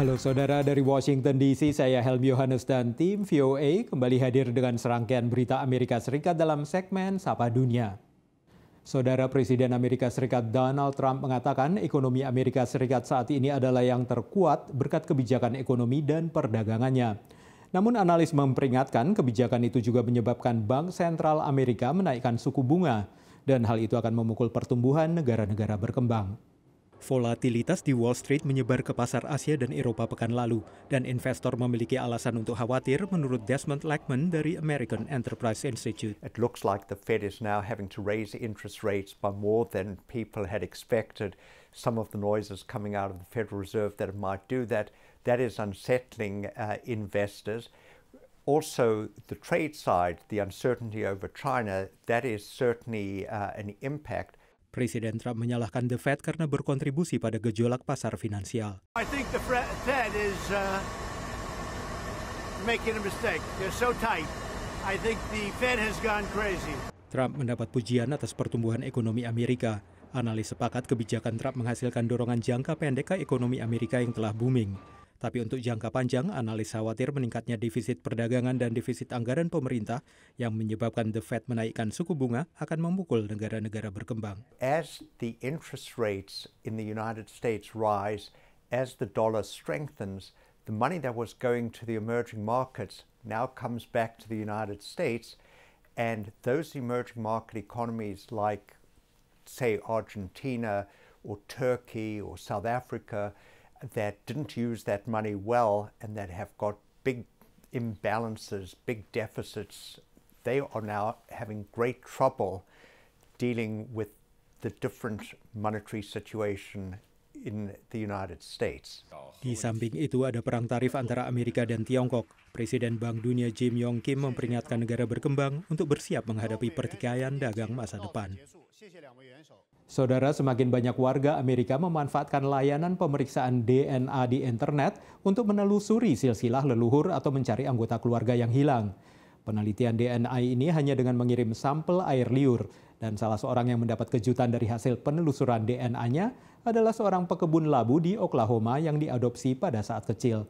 Halo saudara dari Washington DC, saya Helmi Yohanes dan tim VOA kembali hadir dengan serangkaian berita Amerika Serikat dalam segmen Sapa Dunia. Saudara Presiden Amerika Serikat Donald Trump mengatakan ekonomi Amerika Serikat saat ini adalah yang terkuat berkat kebijakan ekonomi dan perdagangannya. Namun analis memperingatkan kebijakan itu juga menyebabkan Bank Sentral Amerika menaikkan suku bunga dan hal itu akan memukul pertumbuhan negara-negara berkembang. Volatilitas di Wall Street menyebar ke pasar Asia dan Eropa pekan lalu, dan investor memiliki alasan untuk khawatir menurut Desmond Lackman dari American Enterprise Institute. It looks like the Fed is now having to raise interest rates by more than people had expected. Some of the noises coming out of the Federal Reserve that it might do that, that is unsettling uh, investors. also the trade side, the uncertainty over China, that is certainly uh, an impact. Presiden Trump menyalahkan The Fed karena berkontribusi pada gejolak pasar finansial. Trump mendapat pujian atas pertumbuhan ekonomi Amerika. Analis sepakat kebijakan Trump menghasilkan dorongan jangka pendek ke ekonomi Amerika yang telah booming. Tapi untuk jangka panjang, analis khawatir meningkatnya defisit perdagangan dan defisit anggaran pemerintah yang menyebabkan The Fed menaikkan suku bunga akan memukul negara-negara berkembang. As the interest rates in the United States rise, as the dollar strengthens, the money that was going to the emerging markets now comes back to the United States and those emerging market economies like say Argentina or Turkey or South Africa that didn't use that money well and that have got big imbalances, big deficits, they are now having great trouble dealing with the different monetary situation Di samping itu ada perang tarif antara Amerika dan Tiongkok. Presiden Bank Dunia Jim Yong Kim memperingatkan negara berkembang untuk bersiap menghadapi pertikaian dagang masa depan. Saudara, semakin banyak warga Amerika memanfaatkan layanan pemeriksaan DNA di internet untuk menelusuri silsilah leluhur atau mencari anggota keluarga yang hilang. Penelitian DNA ini hanya dengan mengirim sampel air liur. Dan salah seorang yang mendapat kejutan dari hasil penelusuran DNA-nya adalah seorang pekebun labu di Oklahoma yang diadopsi pada saat kecil.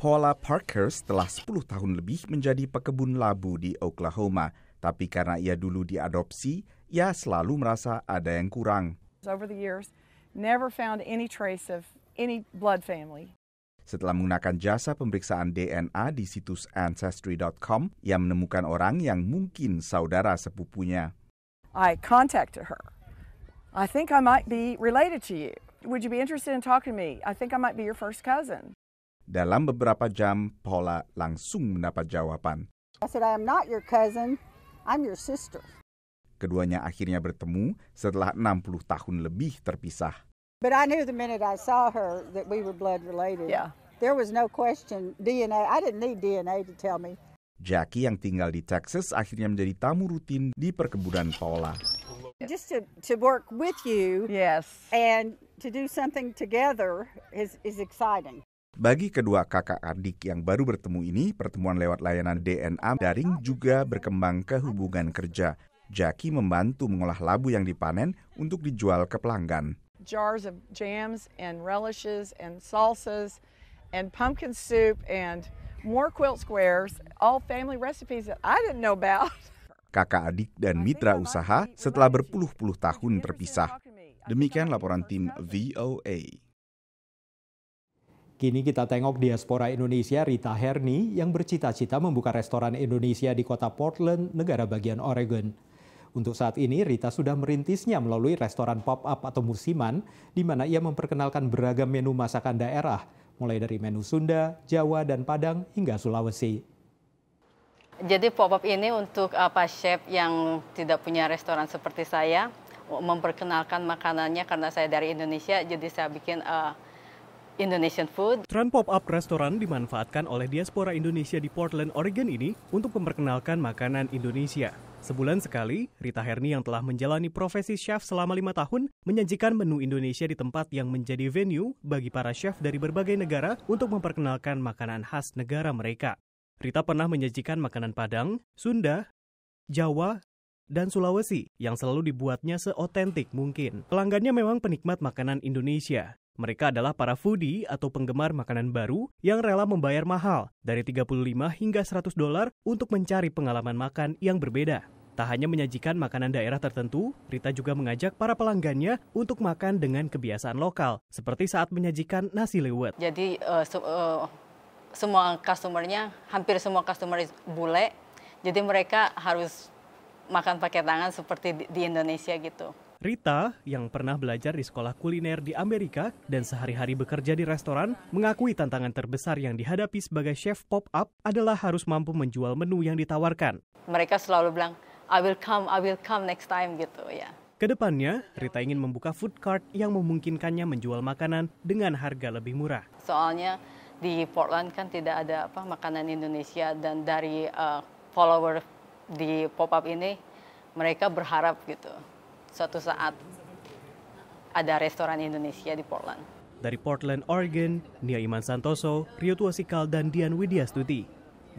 Paula Parker telah 10 tahun lebih menjadi pekebun labu di Oklahoma, tapi karena ia dulu diadopsi, ia selalu merasa ada yang kurang. Setelah menggunakan jasa pemeriksaan DNA di situs ancestry.com, ia menemukan orang yang mungkin saudara sepupunya. I contacted her. I think I might be related to you. Would you be interested in talking to me? I think I might be your first cousin. Dalam beberapa jam, Paula langsung mendapat jawaban. I said, I am not your cousin, I'm your sister. Keduanya akhirnya bertemu setelah 60 tahun lebih terpisah. But I knew the minute I saw her that we were blood related. Yeah. There was no question DNA. I didn't need DNA to tell me Jackie yang tinggal di Texas akhirnya menjadi tamu rutin di perkebunan Paula. Just to, to work with you yes. and to do something together is, is exciting. Bagi kedua kakak adik yang baru bertemu ini, pertemuan lewat layanan DNA daring juga berkembang ke hubungan kerja. Jackie membantu mengolah labu yang dipanen untuk dijual ke pelanggan. Jars of jams and relishes and salsas and pumpkin soup and more quilt squares, all family recipes that I didn't know about. Kakak adik dan mitra usaha setelah berpuluh-puluh tahun terpisah. Demikian laporan tim VOA. Kini kita tengok diaspora Indonesia Rita Herni yang bercita-cita membuka restoran Indonesia di kota Portland, negara bagian Oregon. Untuk saat ini, Rita sudah merintisnya melalui restoran pop-up atau musiman, di mana ia memperkenalkan beragam menu masakan daerah, mulai dari menu Sunda, Jawa, dan Padang hingga Sulawesi. Jadi pop-up ini untuk apa chef yang tidak punya restoran seperti saya memperkenalkan makanannya karena saya dari Indonesia jadi saya bikin uh, Indonesian food. Trend pop-up restoran dimanfaatkan oleh diaspora Indonesia di Portland, Oregon ini untuk memperkenalkan makanan Indonesia. Sebulan sekali, Rita Herni yang telah menjalani profesi chef selama lima tahun menyajikan menu Indonesia di tempat yang menjadi venue bagi para chef dari berbagai negara untuk memperkenalkan makanan khas negara mereka. Rita pernah menyajikan makanan Padang, Sunda, Jawa, dan Sulawesi yang selalu dibuatnya seotentik mungkin. Pelanggannya memang penikmat makanan Indonesia. Mereka adalah para foodie atau penggemar makanan baru yang rela membayar mahal dari 35 hingga 100 dolar untuk mencari pengalaman makan yang berbeda. Tak hanya menyajikan makanan daerah tertentu, Rita juga mengajak para pelanggannya untuk makan dengan kebiasaan lokal, seperti saat menyajikan nasi lewat. Jadi uh, eh, so, uh, eh, semua customernya, hampir semua customer bule, jadi mereka harus makan pakai tangan seperti di, di Indonesia gitu. Rita, yang pernah belajar di sekolah kuliner di Amerika dan sehari-hari bekerja di restoran, mengakui tantangan terbesar yang dihadapi sebagai chef pop-up adalah harus mampu menjual menu yang ditawarkan. Mereka selalu bilang, I will come, I will come next time gitu ya. Yeah. Kedepannya, Rita ingin membuka food cart yang memungkinkannya menjual makanan dengan harga lebih murah. Soalnya di Portland kan tidak ada apa makanan Indonesia dan dari uh, follower di pop up ini mereka berharap gitu suatu saat ada restoran Indonesia di Portland. Dari Portland, Oregon, Nia Iman Santoso, Rio Tuasikal, dan Dian Widya Stuti,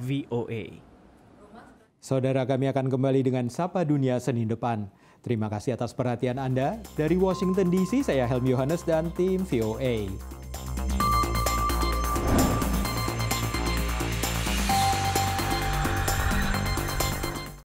VOA. Saudara kami akan kembali dengan Sapa Dunia Senin depan. Terima kasih atas perhatian Anda. Dari Washington DC, saya Helmi Yohanes dan tim VOA.